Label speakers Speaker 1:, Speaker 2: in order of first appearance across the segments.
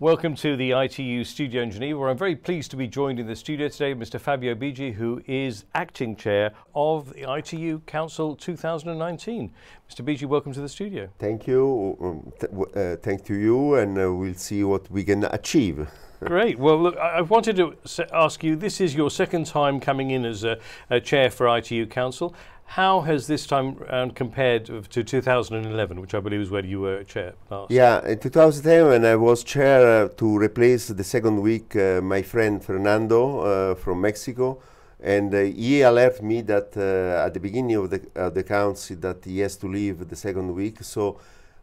Speaker 1: Welcome to the ITU studio in Geneva, where I'm very pleased to be joined in the studio today, Mr. Fabio Bigi, who is acting chair of the ITU Council 2019. Mr. Bigi, welcome to the studio.
Speaker 2: Thank you. Um, th uh, thank to you, and uh, we'll see what we can achieve.
Speaker 1: Great. Well, look, I, wanted to ask you this is your second time coming in as a, a chair for ITU Council. How has this time round compared to 2011, which I believe is where you were chair last?
Speaker 2: Yeah, in when I was chair uh, to replace the second week uh, my friend Fernando uh, from Mexico, and uh, he alerted me that uh, at the beginning of the, the council that he has to leave the second week. So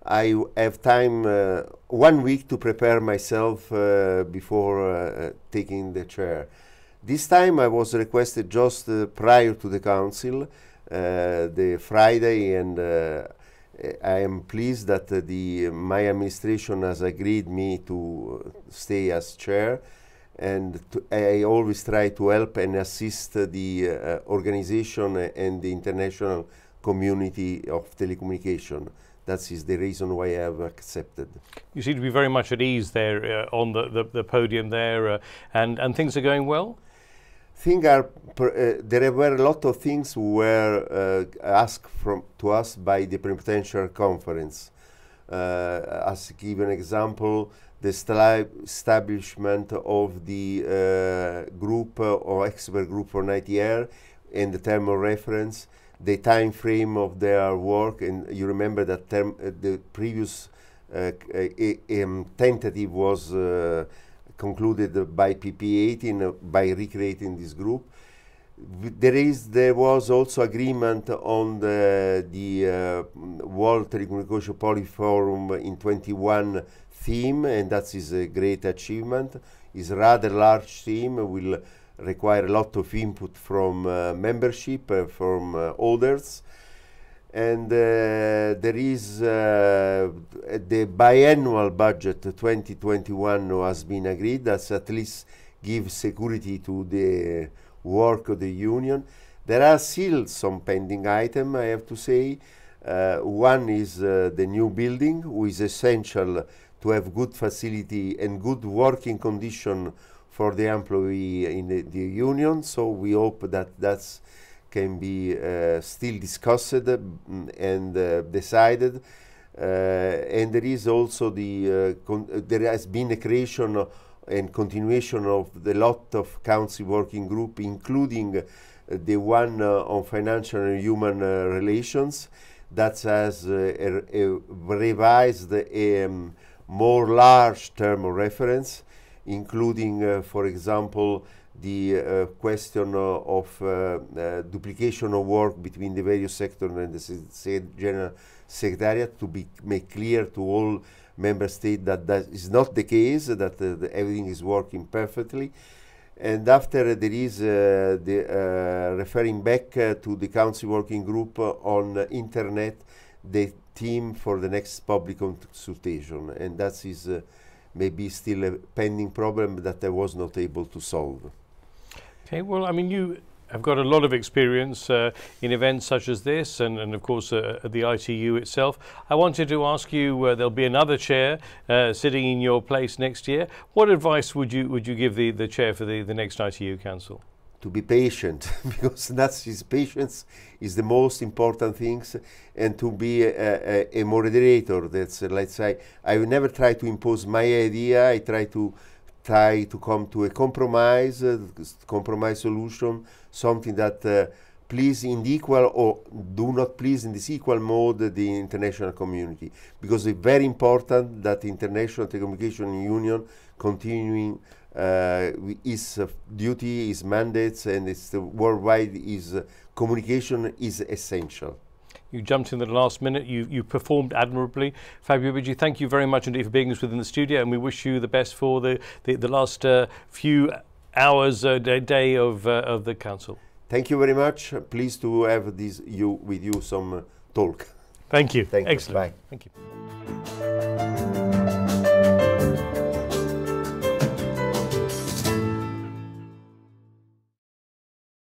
Speaker 2: I have time uh, one week to prepare myself uh, before uh, taking the chair. This time I was requested just uh, prior to the council, uh, the Friday, and uh, I am pleased that the my administration has agreed me to stay as chair, and I always try to help and assist the organization and the international community of telecommunication that is the reason why I have accepted.
Speaker 1: You seem to be very much at ease there uh, on the, the, the, podium there, uh, and, and things are going well?
Speaker 2: Things are, uh, there were a lot of things were uh, asked from, to us by the Preparatory Conference. Uh, as give an example, the establishment of the uh, group uh, or expert group on ITR and the term of reference, the time frame of their work, and you remember that term, uh, the previous um, tentative was concluded by PP18 by recreating this group there is there was also agreement on the the uh, World Telecommunication Policy Forum in 21 theme, and that is a great achievement. It's rather large theme will require a lot of input from uh, membership uh, from uh, others. And uh, there is uh, the biannual budget 2021 has been agreed. That's at least give security to the work of the union. There are still some pending items, I have to say. Uh, one is uh, the new building, which is essential to have good facility and good working condition for the employee in the, the union. So we hope that that can be uh, still discussed mm, and uh, decided. Uh, and there is also the uh, there has been a creation and continuation of the lot of council working group, including uh, the one uh, on financial and human uh, relations, that has a, a revised a um, more large term of reference, including, for example, the uh, question uh, of uh, duplication of work between the various sectors and the se se General Secretariat to be make clear to all member state that that is not the case, that uh, the, everything is working perfectly. And after uh, there is uh, the referring back to the Council Working Group on Internet, the team for the next public consultation, and that is maybe still a pending problem that I was not able to solve.
Speaker 1: Okay, well, I mean, you have got a lot of experience uh, in events such as this and, and of course uh, at the ITU itself. I wanted to ask you, uh, there'll be another chair uh, sitting in your place next year. What advice would you, would you give the, the chair for the, the next ITU Council?
Speaker 2: To be patient, because that's his patience is the most important things, and to be a, a, a moderator. That's, let's say, I will never try to impose my idea. I try to try to come to a compromise, uh, compromise solution, something that uh, please in the equal or do not please in this equal mode the international community because it's very important that the international telecommunication union continuing uh, its uh, duty its mandates and its worldwide is uh, communication is essential
Speaker 1: you jumped in at the last minute. You, you performed admirably. Fabio Bigi, thank you very much indeed for being with us within the studio, and we wish you the best for the, the, the last uh, few hours, uh, day of, uh, of the council.
Speaker 2: Thank you very much. Pleased to have this you with you some talk. Thank you. Thank
Speaker 1: Excellent. You. Bye. Thank you.